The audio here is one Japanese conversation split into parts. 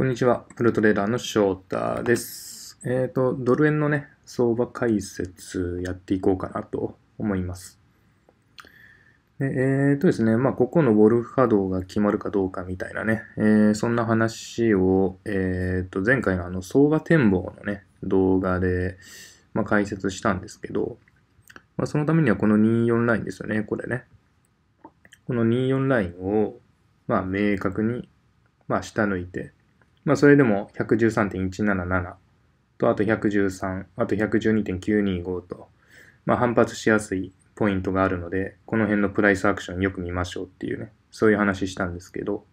こんにちは。プロトレーダーの翔太です。えっ、ー、と、ドル円のね、相場解説やっていこうかなと思います。でえっ、ー、とですね、まあ、ここのウォルフ波動が決まるかどうかみたいなね、えー、そんな話を、えっ、と、前回のあの相場展望のね、動画で、まあ、解説したんですけど、まあ、そのためにはこの24ラインですよね、これね。この24ラインを、まあ、明確に、まあ、下抜いて、まあ、それでも113.177と、あと113、あと112.925と、まあ、反発しやすいポイントがあるので、この辺のプライスアクションよく見ましょうっていうね、そういう話したんですけど。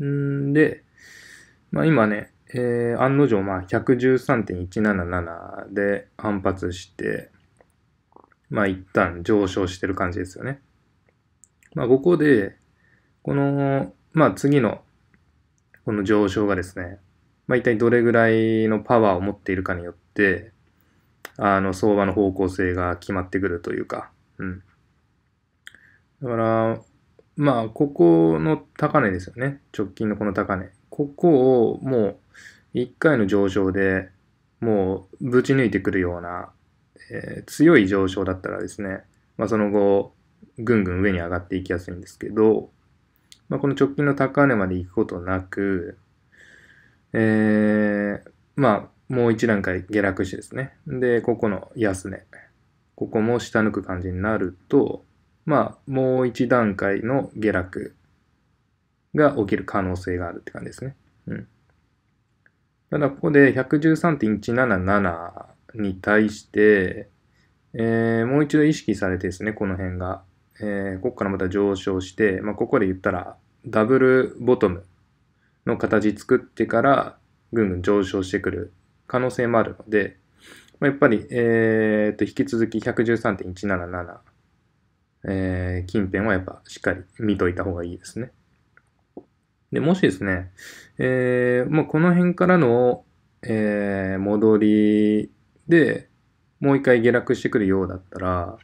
んで、まあ、今ね、えー、案の定、まあ、113.177で反発して、まあ、一旦上昇してる感じですよね。まあ、ここで、この、まあ、次のこの上昇がですね、まあ、一体どれぐらいのパワーを持っているかによって、あの、相場の方向性が決まってくるというか、うん。だから、まあ、ここの高値ですよね。直近のこの高値。ここをもう、1回の上昇でもう、ぶち抜いてくるような、えー、強い上昇だったらですね、まあ、その後、ぐんぐん上に上がっていきやすいんですけど、まあ、この直近の高値まで行くことなく、えー、まあ、もう一段階下落してですね。で、ここの安値。ここも下抜く感じになると、まあ、もう一段階の下落が起きる可能性があるって感じですね。うん。ただ、ここで113.177に対して、えー、もう一度意識されてですね、この辺が。えー、ここからまた上昇して、まあ、ここで言ったらダブルボトムの形作ってからぐんぐん上昇してくる可能性もあるので、まあ、やっぱり、えー、と引き続き113.177、えー、近辺はやっぱしっかり見といた方がいいですね。で、もしですね、えー、まあ、この辺からの、えー、戻りで、もう一回下落してくるようだったら、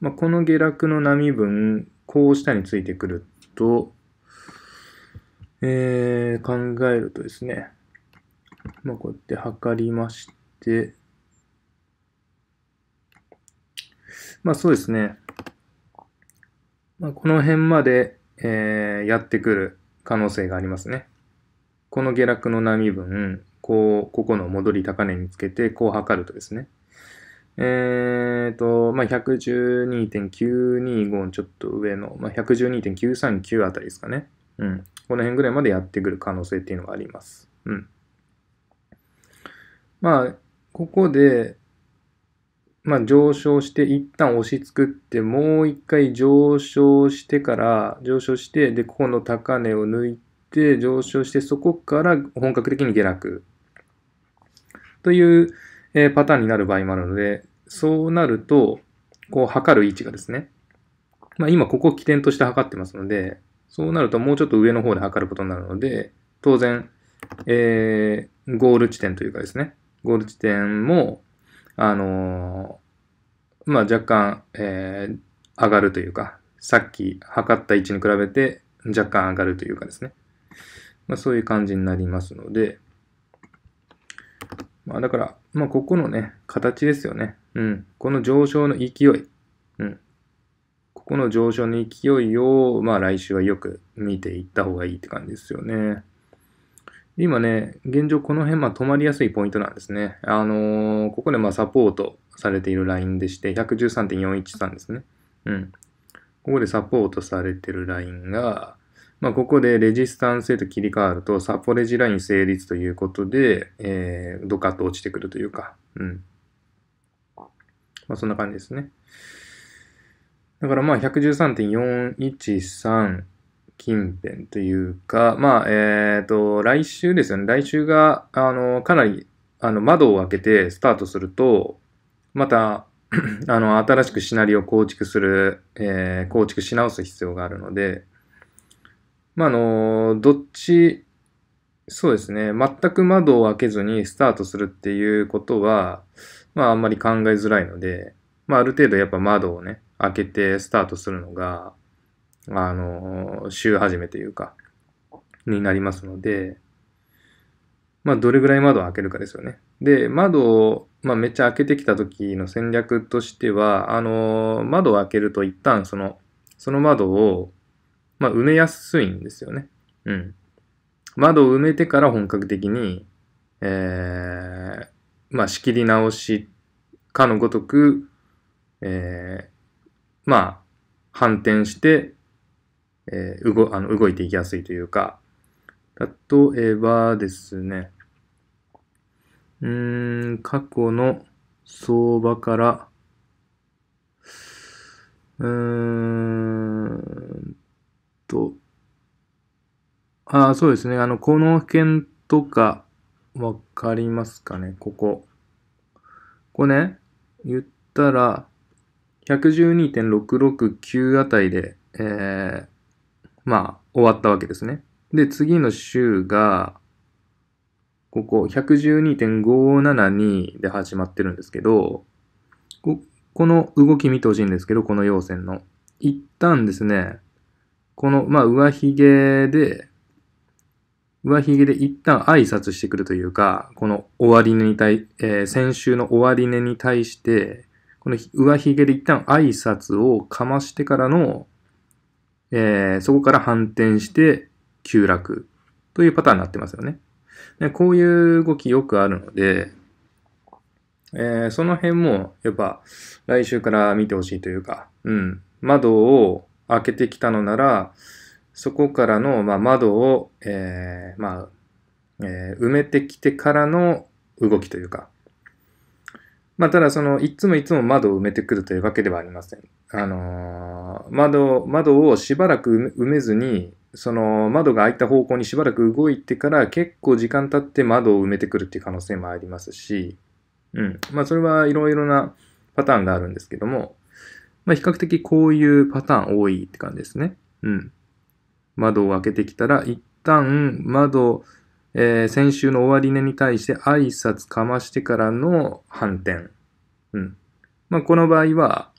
まあ、この下落の波分、こう下についてくると、えー、考えるとですね、まあ、こうやって測りまして、まあそうですね、まあ、この辺まで、えー、やってくる可能性がありますね。この下落の波分、こう、ここの戻り高値につけて、こう測るとですね、えっ、ー、と、まあ、112.925ちょっと上の、まあ、112.939あたりですかね。うん。この辺ぐらいまでやってくる可能性っていうのがあります。うん。まあ、ここで、まあ、上昇して一旦押し作ってもう一回上昇してから上昇してでここの高値を抜いて上昇してそこから本格的に下落という、えー、パターンになる場合もあるのでそうなると、こう測る位置がですね、まあ、今ここを起点として測ってますので、そうなるともうちょっと上の方で測ることになるので、当然、えー、ゴール地点というかですね、ゴール地点も、あのー、まあ、若干、えー、上がるというか、さっき測った位置に比べて若干上がるというかですね、まあ、そういう感じになりますので、まあ、だから、まあ、ここのね、形ですよね。うん、この上昇の勢い、うん、ここの上昇の勢いを、まあ来週はよく見ていった方がいいって感じですよね。今ね、現状この辺、まあ、止まりやすいポイントなんですね。あのー、ここでまあサポートされているラインでして、113.413ですね。うん。ここでサポートされているラインが、まあ、ここでレジスタンスへと切り替わると、サポレジライン成立ということで、えー、ドカッと落ちてくるというか、うん。まあ、そんな感じですね。だからまあ113.413近辺というか、まあ、えっ、と、来週ですよね。来週が、あの、かなり、あの、窓を開けてスタートすると、また、あの、新しくシナリオを構築する、えー、構築し直す必要があるので、まあ、あの、どっち、そうですね、全く窓を開けずにスタートするっていうことは、まああんまり考えづらいので、まあある程度やっぱ窓をね、開けてスタートするのが、あの、週始めというか、になりますので、まあどれぐらい窓を開けるかですよね。で、窓を、まあめっちゃ開けてきた時の戦略としては、あの、窓を開けると一旦その、その窓を、まあ埋めやすいんですよね。うん。窓を埋めてから本格的に、えー、まあ、仕切り直しかのごとく、えー、まあ、反転して、えー、動あの動いていきやすいというか、例えばですね、うーん、過去の相場から、うーんと、ああ、そうですね、あの、この辺とか、わかりますかねここ。ここね、言ったら、112.669あたりで、えー、まあ、終わったわけですね。で、次の週が、ここ、112.572で始まってるんですけど、ここの動き見てほしいんですけど、この陽線の。一旦ですね、この、まあ、上髭で、上髭で一旦挨拶してくるというか、この終わり値に対、えー、先週の終わり値に対して、この上髭で一旦挨拶をかましてからの、えー、そこから反転して急落というパターンになってますよね。でこういう動きよくあるので、えー、その辺もやっぱ来週から見てほしいというか、うん、窓を開けてきたのなら、そこからの、まあ、窓を、えー、まあ、えー、埋めてきてからの動きというか、まあ、ただその、いつもいつも窓を埋めてくるというわけではありません。あのー、窓、窓をしばらく埋めずに、その窓が開いた方向にしばらく動いてから結構時間経って窓を埋めてくるっていう可能性もありますし、うん。まあそれはいろいろなパターンがあるんですけども、まあ比較的こういうパターン多いって感じですね。うん。窓を開けてきたら、一旦窓、えー、先週の終値に対して挨拶かましてからの反転。うん。まあ、この場合は、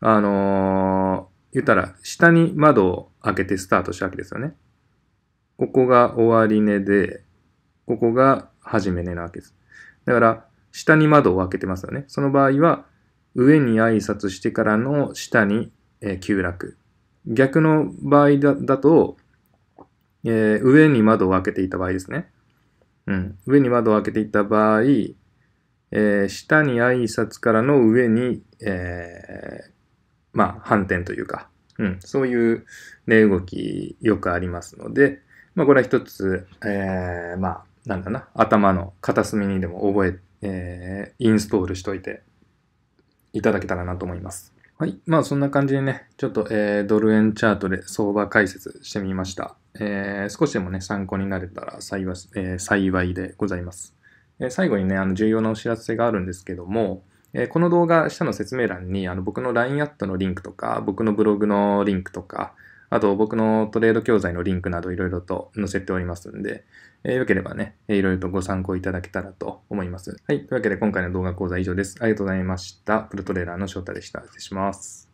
あのー、言ったら、下に窓を開けてスタートしたわけですよね。ここが終値で、ここが始め値なわけです。だから、下に窓を開けてますよね。その場合は、上に挨拶してからの下に、えー、急落。逆の場合だだと、えー、上に窓を開けていた場合ですね。うん。上に窓を開けていた場合、えー、下に挨拶からの上に、えー、まあ、反転というか、うん、そういう、値動きよくありますので、まあ、これは一つ、えー、まあ、なんだな、頭の片隅にでも覚え、えー、インストールしといていただけたらなと思います。はい。まあ、そんな感じでね、ちょっと、えー、ドル円チャートで相場解説してみました。えー、少しでもね、参考になれたら幸い,、えー、幸いでございます。えー、最後にね、あの重要なお知らせがあるんですけども、えー、この動画、下の説明欄にあの僕の LINE アットのリンクとか、僕のブログのリンクとか、あと僕のトレード教材のリンクなどいろいろと載せておりますんで、えー、よければね、いろいろとご参考いただけたらと思います。はい。というわけで今回の動画講座は以上です。ありがとうございました。プロトレーラーの翔太でした。失礼します。